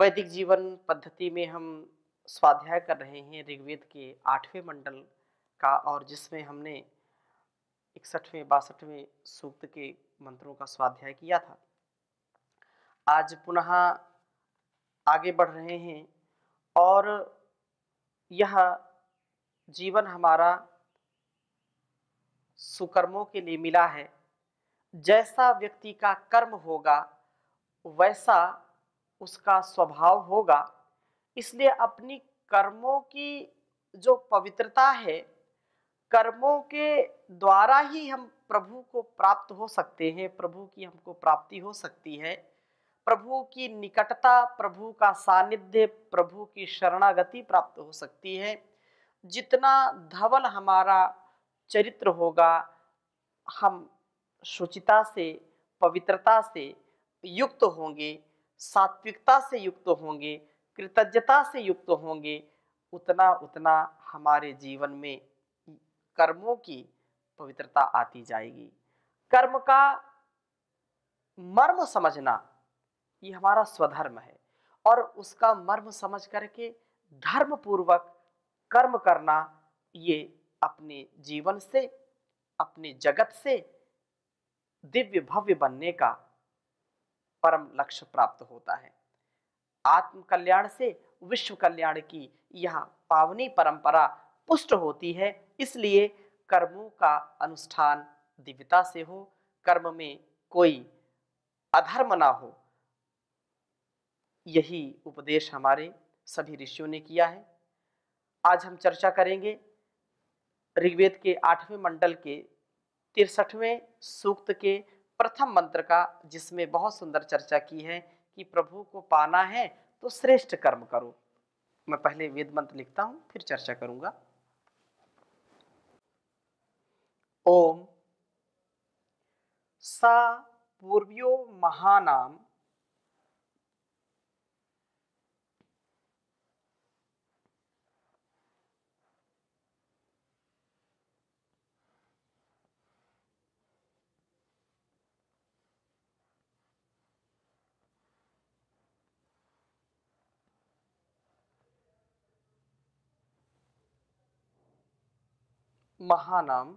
वैदिक जीवन पद्धति में हम स्वाध्याय कर रहे हैं ऋग्वेद के आठवें मंडल का और जिसमें हमने इकसठवें बासठवें सूक्त के मंत्रों का स्वाध्याय किया था आज पुनः आगे बढ़ रहे हैं और यह जीवन हमारा सुकर्मों के लिए मिला है जैसा व्यक्ति का कर्म होगा वैसा उसका स्वभाव होगा इसलिए अपनी कर्मों की जो पवित्रता है कर्मों के द्वारा ही हम प्रभु को प्राप्त हो सकते हैं प्रभु की हमको प्राप्ति हो सकती है प्रभु की निकटता प्रभु का सानिध्य प्रभु की शरणागति प्राप्त हो सकती है जितना धवल हमारा चरित्र होगा हम शुचिता से पवित्रता से युक्त होंगे सात्विकता से युक्त होंगे कृतज्ञता से युक्त होंगे उतना उतना हमारे जीवन में कर्मों की पवित्रता आती जाएगी कर्म का मर्म समझना ये हमारा स्वधर्म है और उसका मर्म समझ करके धर्म पूर्वक कर्म करना ये अपने जीवन से अपने जगत से दिव्य भव्य बनने का परम लक्ष्य प्राप्त होता है आत्म कल्याण से विश्व कल्याण की यह पावनी परंपरा पुष्ट होती है इसलिए कर्मों का अनुष्ठान दिव्यता से हो कर्म में कोई अधर्म ना हो यही उपदेश हमारे सभी ऋषियों ने किया है आज हम चर्चा करेंगे ऋग्वेद के आठवें मंडल के तिरसठवें सूक्त के प्रथम मंत्र का जिसमें बहुत सुंदर चर्चा की है कि प्रभु को पाना है तो श्रेष्ठ कर्म करो मैं पहले वेद मंत्र लिखता हूं फिर चर्चा करूंगा ओम सा पूर्वियो महानाम महानाम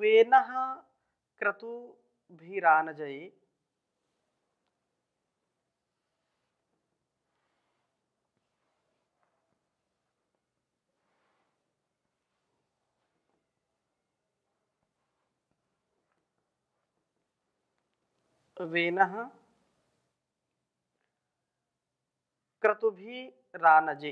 वेन क्रतुभिरानजयी वेन क्रतुभि रानजे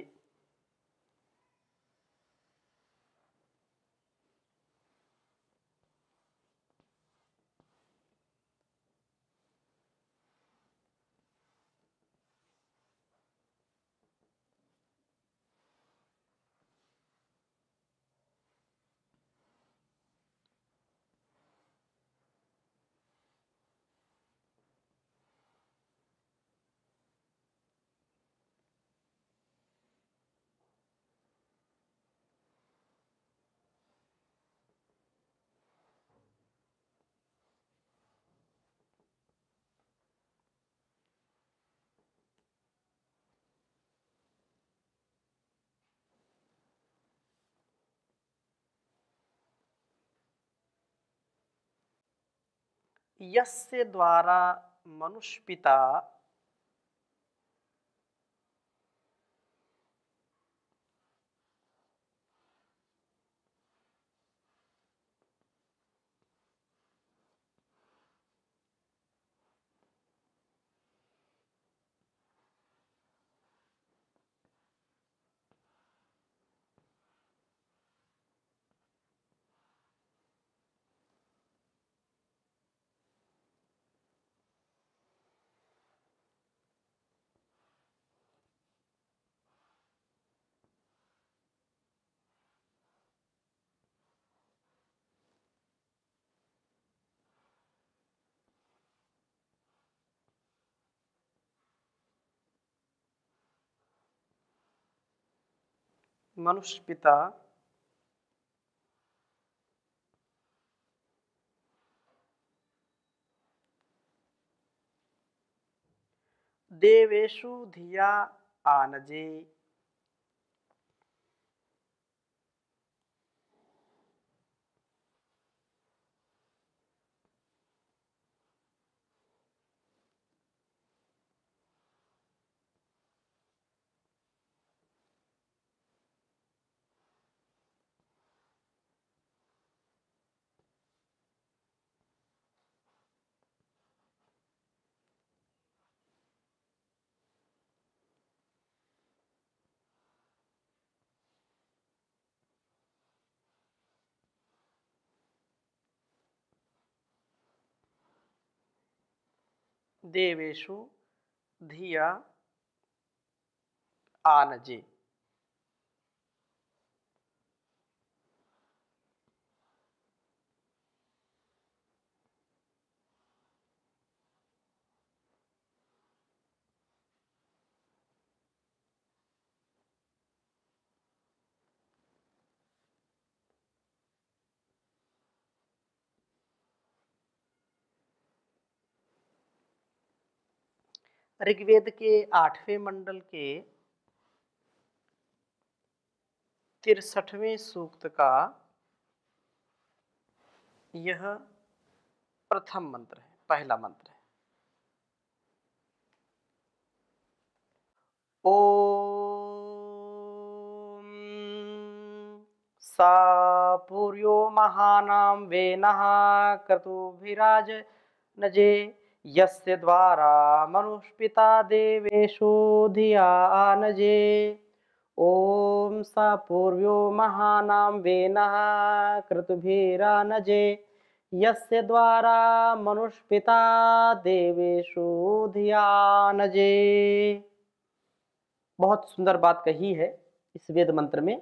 यस्य द्वारा मनुष्य पिता मनुष्य पिता देवेशु धिया आनजे देवेशु धिया आनजे ऋग्वेद के आठवें मंडल के तिरसठवें सूक्त का यह प्रथम मंत्र है पहला मंत्र है ओ सा पूर्यो महानाम नहा क्रतुभिराज नजे यस्य द्वारा मनुष्पिता धिया धियानजे ओम स पूर्व्यो महानां वेनः कृतुभिरानजे यस्य द्वारा मनुष्पिता देवेषु धियानजे बहुत सुंदर बात कही है इस वेद मंत्र में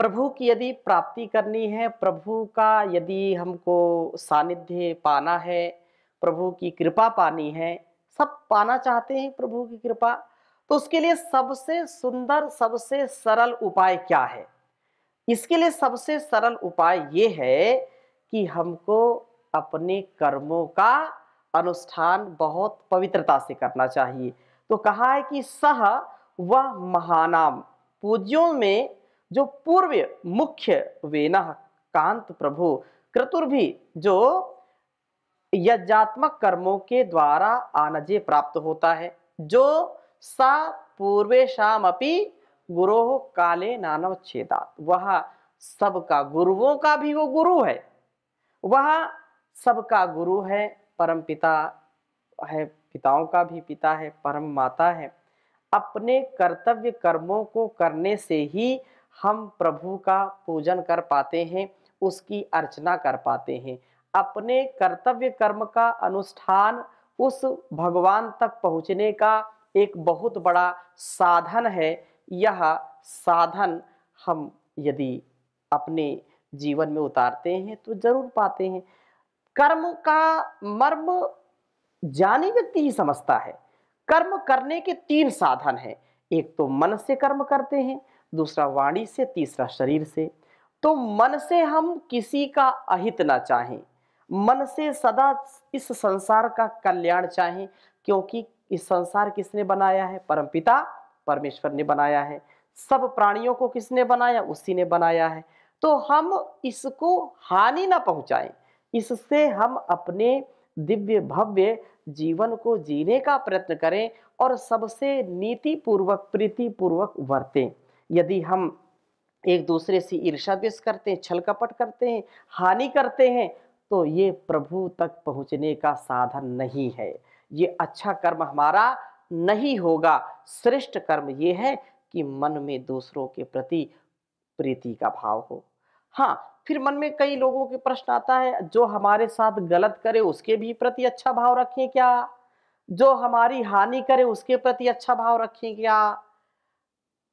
प्रभु की यदि प्राप्ति करनी है प्रभु का यदि हमको सानिध्य पाना है प्रभु की कृपा पानी है सब पाना चाहते हैं प्रभु की कृपा तो उसके लिए सबसे सुंदर सबसे सरल उपाय क्या है इसके लिए सबसे सरल उपाय ये है कि हमको अपने कर्मों का अनुष्ठान बहुत पवित्रता से करना चाहिए तो कहा है कि सह वह महानाम पूज्यों में जो पूर्व मुख्य वेना कांत प्रभु क्रतुर भी जो यज्ञात्मक कर्मों के द्वारा आनजे प्राप्त होता है जो सा शाम अपी गुरो काले नानव छेदात वह सबका गुरुओं का भी वो गुरु है वह सबका गुरु है परम पिता है पिताओं का भी पिता है परम माता है अपने कर्तव्य कर्मों को करने से ही हम प्रभु का पूजन कर पाते हैं उसकी अर्चना कर पाते हैं अपने कर्तव्य कर्म का अनुष्ठान उस भगवान तक पहुँचने का एक बहुत बड़ा साधन है यह साधन हम यदि अपने जीवन में उतारते हैं तो जरूर पाते हैं कर्म का मर्म जाने व्यक्ति ही समझता है कर्म करने के तीन साधन हैं एक तो मन से कर्म करते हैं दूसरा वाणी से तीसरा शरीर से तो मन से हम किसी का अहित ना चाहें मन से सदा इस संसार का कल्याण चाहें क्योंकि इस संसार किसने बनाया है परमपिता परमेश्वर ने बनाया है सब प्राणियों को किसने बनाया उसी ने बनाया है तो हम इसको हानि ना पहुंचाएं इससे हम अपने दिव्य भव्य जीवन को जीने का प्रयत्न करें और सबसे नीति पूर्वक प्रीति पूर्वक वर्तें यदि हम एक दूसरे से ईर्षा द्वेष करते हैं छल कपट करते हैं हानि करते हैं तो ये प्रभु तक पहुँचने का साधन नहीं है ये अच्छा कर्म हमारा नहीं होगा श्रेष्ठ कर्म ये है कि मन में दूसरों के प्रति प्रीति का भाव हो हाँ फिर मन में कई लोगों के प्रश्न आता है जो हमारे साथ गलत करे उसके भी प्रति अच्छा भाव रखें क्या जो हमारी हानि करे उसके प्रति अच्छा भाव रखें क्या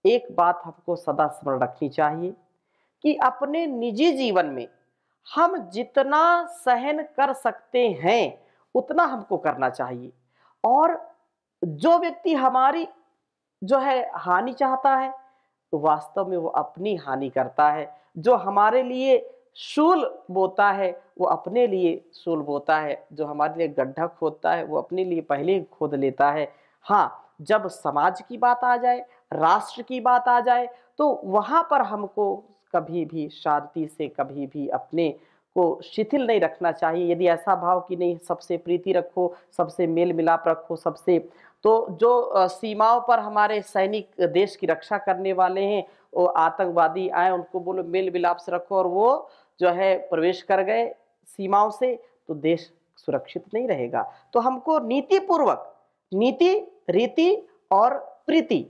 एक बात हमको सदा स्मरण रखनी चाहिए कि अपने निजी जीवन में हम जितना सहन कर सकते हैं उतना हमको करना चाहिए और जो व्यक्ति हमारी जो है हानि चाहता है तो वास्तव में वो अपनी हानि करता है जो हमारे लिए शूल बोता है वो अपने लिए शूल बोता है जो हमारे लिए गड्ढा खोदता है वो अपने लिए पहले खोद लेता है हाँ जब समाज की बात आ जाए राष्ट्र की बात आ जाए तो वहाँ पर हमको कभी भी शांति से कभी भी अपने को शिथिल नहीं रखना चाहिए यदि ऐसा भाव कि नहीं सबसे प्रीति रखो सबसे मेल मिलाप रखो सबसे तो जो सीमाओं पर हमारे सैनिक देश की रक्षा करने वाले हैं वो आतंकवादी आए उनको बोलो मेल मिलाप से रखो और वो जो है प्रवेश कर गए सीमाओं से तो देश सुरक्षित नहीं रहेगा तो हमको नीतिपूर्वक नीति रीति और प्रीति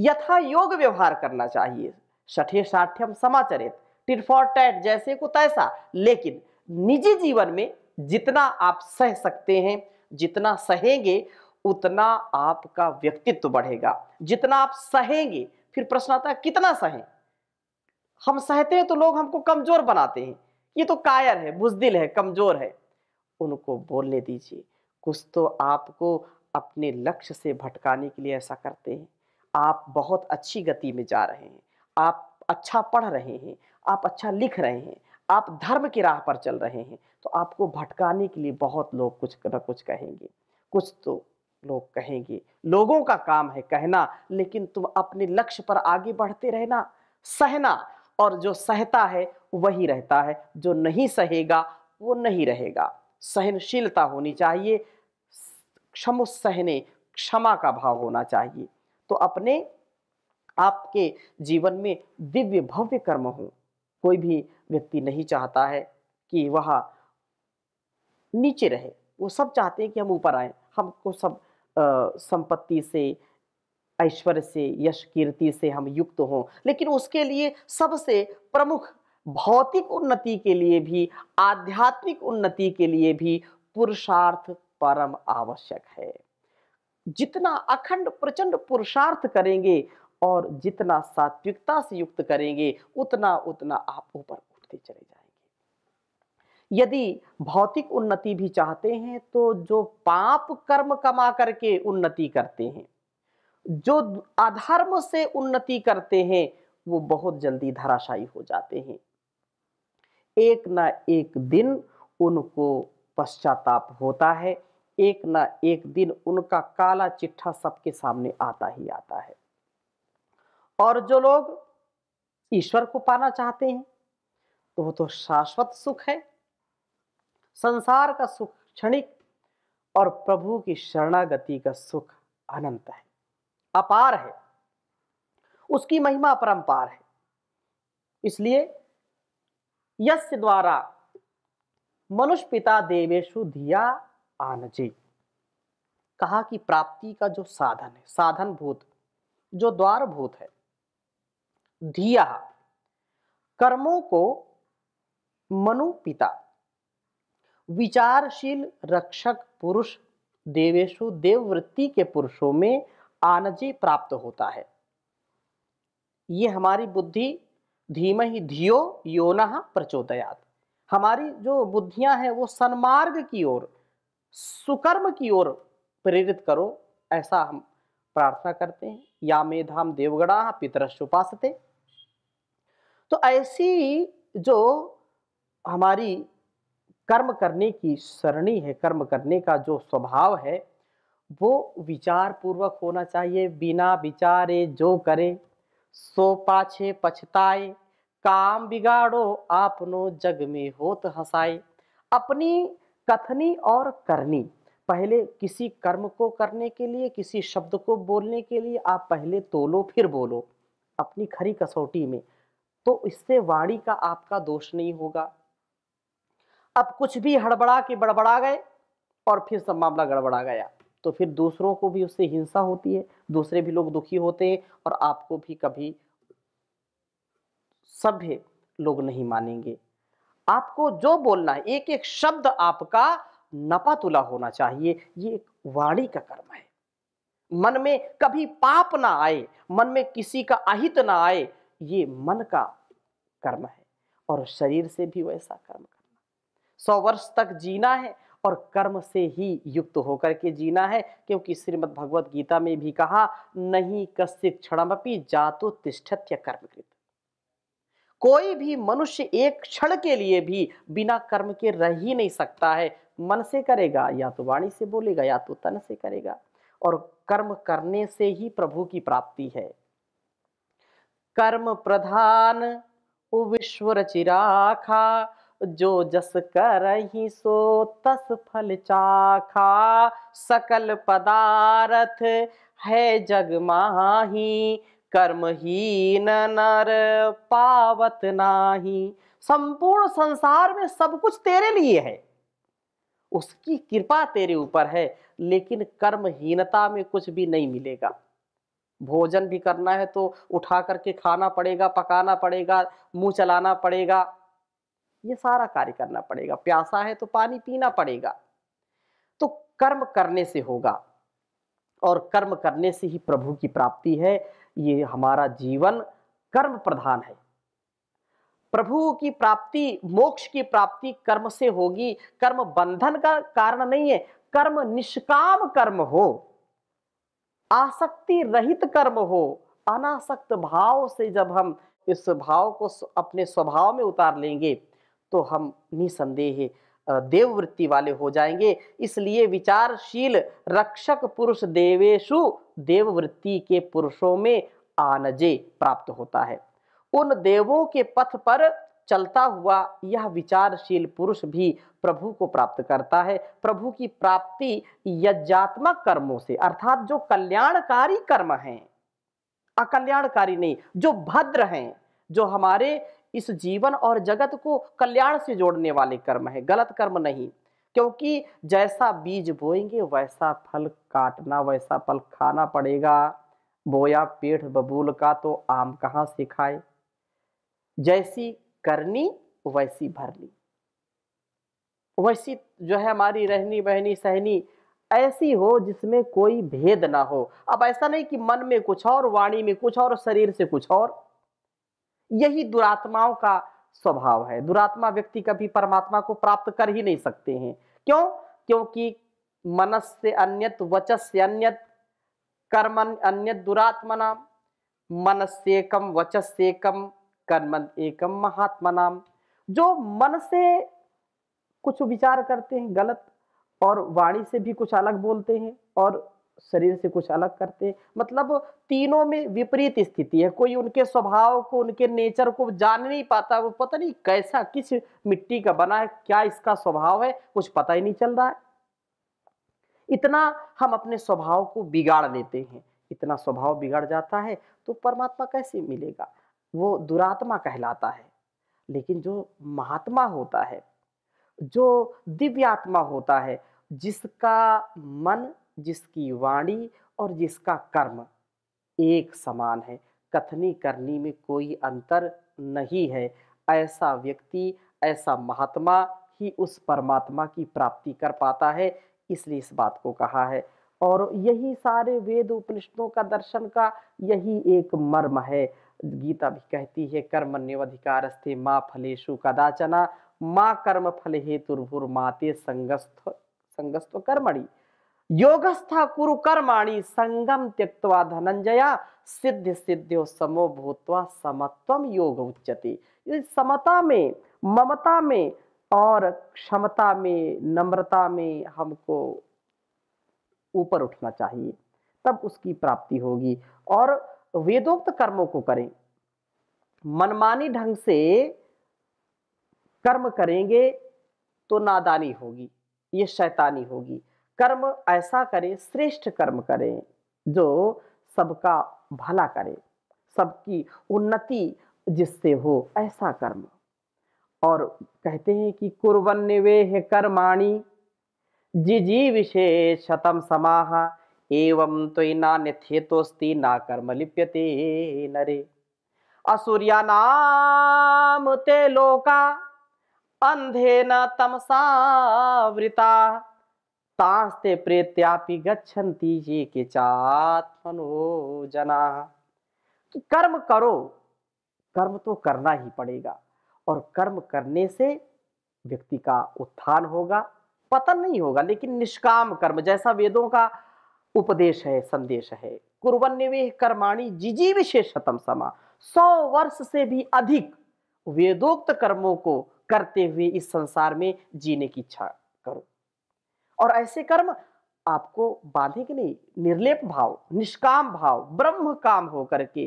यथा योग व्यवहार करना चाहिए सठे साठ्यम समाचरित टिट फॉर टैट जैसे को तैसा लेकिन निजी जीवन में जितना आप सह सकते हैं जितना सहेंगे उतना आपका व्यक्तित्व बढ़ेगा जितना आप सहेंगे फिर प्रश्न आता है कितना सहें हम सहते हैं तो लोग हमको कमजोर बनाते हैं ये तो कायर है बुजदिल है कमजोर है उनको बोलने दीजिए कुछ तो आपको अपने लक्ष्य से भटकाने के लिए ऐसा करते हैं आप बहुत अच्छी गति में जा रहे हैं आप अच्छा पढ़ रहे हैं आप अच्छा लिख रहे हैं आप धर्म की राह पर चल रहे हैं तो आपको भटकाने के लिए बहुत लोग कुछ न कुछ कहेंगे कुछ तो लोग कहेंगे लोगों का काम है कहना लेकिन तुम अपने लक्ष्य पर आगे बढ़ते रहना सहना और जो सहता है वही रहता है जो नहीं सहेगा वो नहीं रहेगा सहनशीलता होनी चाहिए क्षम सहने क्षमा का भाव होना चाहिए तो अपने आपके जीवन में दिव्य भव्य कर्म हो कोई भी व्यक्ति नहीं चाहता है कि वह नीचे रहे वो सब चाहते हैं कि हम ऊपर आए हमको सब संपत्ति से ऐश्वर्य से यश कीर्ति से हम युक्त हों लेकिन उसके लिए सबसे प्रमुख भौतिक उन्नति के लिए भी आध्यात्मिक उन्नति के लिए भी पुरुषार्थ परम आवश्यक है जितना अखंड प्रचंड पुरुषार्थ करेंगे और जितना सात्विकता से युक्त करेंगे उतना उतना आप ऊपर उठते चले जाएंगे यदि भौतिक उन्नति भी चाहते हैं तो जो पाप कर्म कमा करके उन्नति करते हैं जो अधर्म से उन्नति करते हैं वो बहुत जल्दी धराशायी हो जाते हैं एक ना एक दिन उनको पश्चाताप होता है एक ना एक दिन उनका काला चिट्ठा सबके सामने आता ही आता है और जो लोग ईश्वर को पाना चाहते हैं तो वो तो शाश्वत सुख है संसार का सुख क्षणिक और प्रभु की शरणागति का सुख अनंत है अपार है उसकी महिमा परंपार है इसलिए यश द्वारा मनुष्य पिता देवेशु धिया आनजी कहा कि प्राप्ति का जो साधन है साधन भूत जो द्वार भूत है धिया कर्मों को मनु पिता विचारशील रक्षक पुरुष देवेशु देववृत्ति के पुरुषों में आनजी प्राप्त होता है ये हमारी बुद्धि धीम ही धियो योना प्रचोदयात हमारी जो बुद्धियां हैं वो सन्मार्ग की ओर सुकर्म की ओर प्रेरित करो ऐसा हम प्रार्थना करते हैं या मेधाम देवगणा पितरश उपासते तो ऐसी जो हमारी कर्म करने की सरणी है कर्म करने का जो स्वभाव है वो विचार पूर्वक होना चाहिए बिना विचारे जो करें सो पाछे पछताए काम बिगाड़ो आपनो जग में होत हंसाए अपनी कथनी और करनी पहले किसी कर्म को करने के लिए किसी शब्द को बोलने के लिए आप पहले तोलो फिर बोलो अपनी खरी कसौटी में तो इससे वाणी का आपका दोष नहीं होगा अब कुछ भी हड़बड़ा के बड़बड़ा गए और फिर सब मामला गड़बड़ा गया तो फिर दूसरों को भी उससे हिंसा होती है दूसरे भी लोग दुखी होते हैं और आपको भी कभी सभ्य लोग नहीं मानेंगे आपको जो बोलना है एक एक शब्द आपका नपातुला होना चाहिए ये एक वाणी का कर्म है मन में कभी पाप ना आए मन में किसी का अहित ना आए ये मन का कर्म है और शरीर से भी वैसा कर्म करना सौ वर्ष तक जीना है और कर्म से ही युक्त होकर के जीना है क्योंकि श्रीमद भगवत गीता में भी कहा नहीं कश्य क्षणमपि जातो तिष्ठत्य कर्मकृत कोई भी मनुष्य एक क्षण के लिए भी बिना कर्म के रह ही नहीं सकता है मन से करेगा या तो वाणी से बोलेगा या तो तन से करेगा और कर्म करने से ही प्रभु की प्राप्ति है कर्म प्रधान विश्व रचिराखा जो जस कर ही सो तस फल चाखा सकल पदार्थ है जग माही कर्महीन नर पावत नाही संपूर्ण संसार में सब कुछ तेरे लिए है उसकी कृपा तेरे ऊपर है लेकिन कर्महीनता में कुछ भी नहीं मिलेगा भोजन भी करना है तो उठा करके खाना पड़ेगा पकाना पड़ेगा मुंह चलाना पड़ेगा ये सारा कार्य करना पड़ेगा प्यासा है तो पानी पीना पड़ेगा तो कर्म करने से होगा और कर्म करने से ही प्रभु की प्राप्ति है ये हमारा जीवन कर्म प्रधान है प्रभु की प्राप्ति मोक्ष की प्राप्ति कर्म से होगी कर्म बंधन का कारण नहीं है कर्म निष्काम कर्म हो आसक्ति रहित कर्म हो अनासक्त भाव से जब हम इस भाव को अपने स्वभाव में उतार लेंगे तो हम निसंदेह देववृत्ति वाले हो जाएंगे इसलिए विचारशील रक्षक पुरुष देवेशु देववृत्ति के पुरुषों में आनजे प्राप्त होता है उन देवों के पथ पर चलता हुआ यह विचारशील पुरुष भी प्रभु को प्राप्त करता है प्रभु की प्राप्ति यज्ञात्मक कर्मों से अर्थात जो कल्याणकारी कर्म हैं अकल्याणकारी नहीं जो भद्र हैं जो हमारे इस जीवन और जगत को कल्याण से जोड़ने वाले कर्म है गलत कर्म नहीं क्योंकि जैसा बीज बोएंगे वैसा फल काटना वैसा फल खाना पड़ेगा बोया पेट बबूल का तो आम कहाँ से खाए जैसी करनी वैसी भरनी वैसी जो है हमारी रहनी बहनी सहनी ऐसी हो जिसमें कोई भेद ना हो अब ऐसा नहीं कि मन में कुछ और वाणी में कुछ और शरीर से कुछ और यही दुरात्माओं का स्वभाव है दुरात्मा व्यक्ति कभी परमात्मा को प्राप्त कर ही नहीं सकते हैं क्यों क्योंकि मनस से अन्यत वचस से अन्यत कर्मन अन्यत नाम मनस से एकम वचस से एकम कर्मन एकम महात्मा नाम जो मन से कुछ विचार करते हैं गलत और वाणी से भी कुछ अलग बोलते हैं और शरीर से कुछ अलग करते हैं मतलब तीनों में विपरीत स्थिति है कोई उनके स्वभाव को उनके नेचर को जान नहीं पाता वो पता नहीं कैसा किस मिट्टी का बना है क्या इसका स्वभाव है कुछ पता ही नहीं चल रहा है इतना हम अपने स्वभाव को बिगाड़ देते हैं इतना स्वभाव बिगड़ जाता है तो परमात्मा कैसे मिलेगा वो दुरात्मा कहलाता है लेकिन जो महात्मा होता है जो दिव्यात्मा होता है जिसका मन जिसकी वाणी और जिसका कर्म एक समान है कथनी करनी में कोई अंतर नहीं है ऐसा व्यक्ति ऐसा महात्मा ही उस परमात्मा की प्राप्ति कर पाता है इसलिए इस बात को कहा है और यही सारे वेद उपनिषदों का दर्शन का यही एक मर्म है गीता भी कहती है कर्म स्थे माँ फलेशु कदाचना माँ कर्म फल हेतुर्भुर माते संगस्थ संगस्थ कर्मणि योगस्था कुरु कर्माणी संगम त्यक्तवा धनंजया सिद्ध सिद्धो समो भूतवा समत्वम योग उच्चति इस समता में ममता में और क्षमता में नम्रता में हमको ऊपर उठना चाहिए तब उसकी प्राप्ति होगी और वेदोक्त कर्मों को करें मनमानी ढंग से कर्म करेंगे तो नादानी होगी ये शैतानी होगी कर्म ऐसा करें श्रेष्ठ कर्म करें जो सबका भला करे सबकी उन्नति जिससे हो ऐसा कर्म और कहते हैं कि वे है कर्माणी जी जी विशेष शतम समाह एवं तो तो ना कर्म लिप्यते नरे असुरिया नाम ते लोका अंधे न तमसावृता तास्ते प्रेत्यापि गच्छन्ति ये के चात्मनो जना कि तो कर्म करो कर्म तो करना ही पड़ेगा और कर्म करने से व्यक्ति का उत्थान होगा पतन नहीं होगा लेकिन निष्काम कर्म जैसा वेदों का उपदेश है संदेश है कुरवन्यवे कर्माणी जिजी विशेषतम समा सौ वर्ष से भी अधिक वेदोक्त कर्मों को करते हुए इस संसार में जीने की इच्छा और ऐसे कर्म आपको बांधेंगे नहीं निर्लेप भाव निष्काम भाव ब्रह्म काम हो करके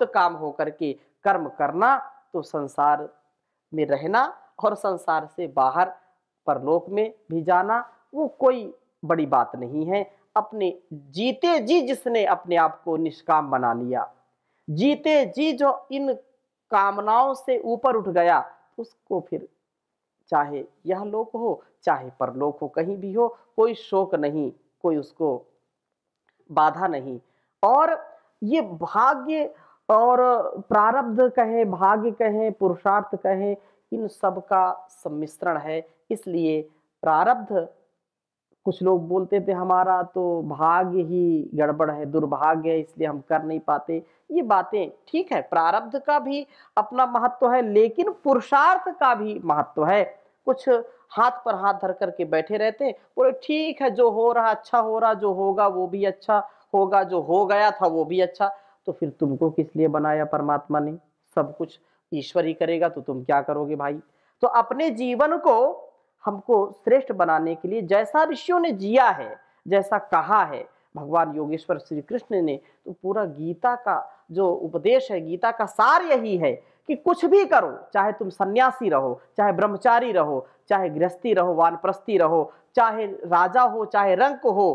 तो काम हो करके कर्म करना तो संसार में रहना और संसार से बाहर परलोक में भी जाना वो कोई बड़ी बात नहीं है अपने जीते जी जिसने अपने आप को निष्काम बना लिया जीते जी जो इन कामनाओं से ऊपर उठ गया उसको फिर चाहे यह लोक हो चाहे परलोक हो कहीं भी हो कोई शोक नहीं कोई उसको बाधा नहीं और ये भाग्य और प्रारब्ध कहें भाग्य कहें पुरुषार्थ कहें इन सब का सम्मिश्रण है इसलिए प्रारब्ध कुछ लोग बोलते थे हमारा तो भाग्य ही गड़बड़ है दुर्भाग्य है इसलिए हम कर नहीं पाते ये बातें ठीक है प्रारब्ध का भी अपना महत्व है लेकिन पुरुषार्थ का भी महत्व है कुछ हाथ पर हाथ धर करके बैठे रहते हैं बोले ठीक है जो हो रहा अच्छा हो रहा जो होगा वो भी अच्छा होगा जो हो गया था वो भी अच्छा तो फिर तुमको किस लिए बनाया परमात्मा ने सब कुछ ईश्वर ही करेगा तो तुम क्या करोगे भाई तो अपने जीवन को हमको श्रेष्ठ बनाने के लिए जैसा ऋषियों ने जिया है जैसा कहा है भगवान योगेश्वर श्री कृष्ण ने तो पूरा गीता का जो उपदेश है गीता का सार यही है कि कुछ भी करो चाहे तुम सन्यासी रहो चाहे ब्रह्मचारी रहो चाहे गृहस्थी रहो वानप्रस्थी रहो चाहे राजा हो चाहे रंक हो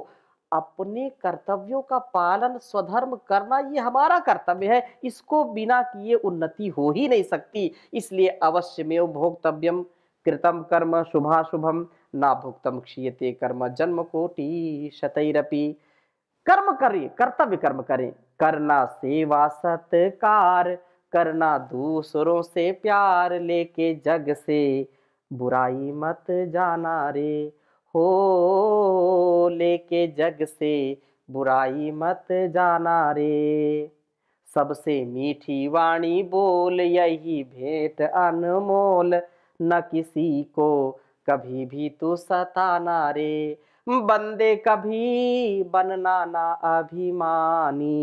अपने कर्तव्यों का पालन स्वधर्म करना ये हमारा कर्तव्य है इसको बिना किए उन्नति हो ही नहीं सकती इसलिए अवश्य में भोक्तव्यम कृतम कर्म शुभाशुभम ना भुक्तम क्षीयते कर्म जन्म कोटि शतरपी कर्म करें कर्तव्य कर्म करें करना सेवा सत्कार करना दूसरों से प्यार लेके जग से बुराई मत जाना रे हो लेके जग से बुराई मत जाना रे सबसे मीठी वाणी बोल यही भेंट अनमोल न किसी को कभी भी तू सताना रे बंदे कभी बनना ना अभिमानी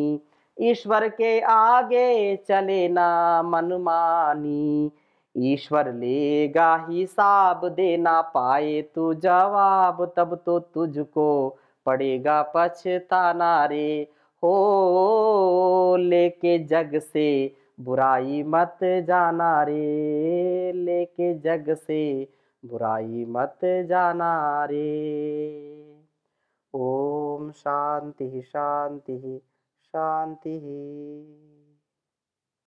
ईश्वर के आगे चले ना मनमानी ईश्वर लेगा हिसाब देना पाए तू जवाब तब तो तुझको पड़ेगा पछताना रे हो लेके जग से बुराई मत जाना रे लेके जग से बुराई मत जाना रे ओम शांति शांति शान्तिः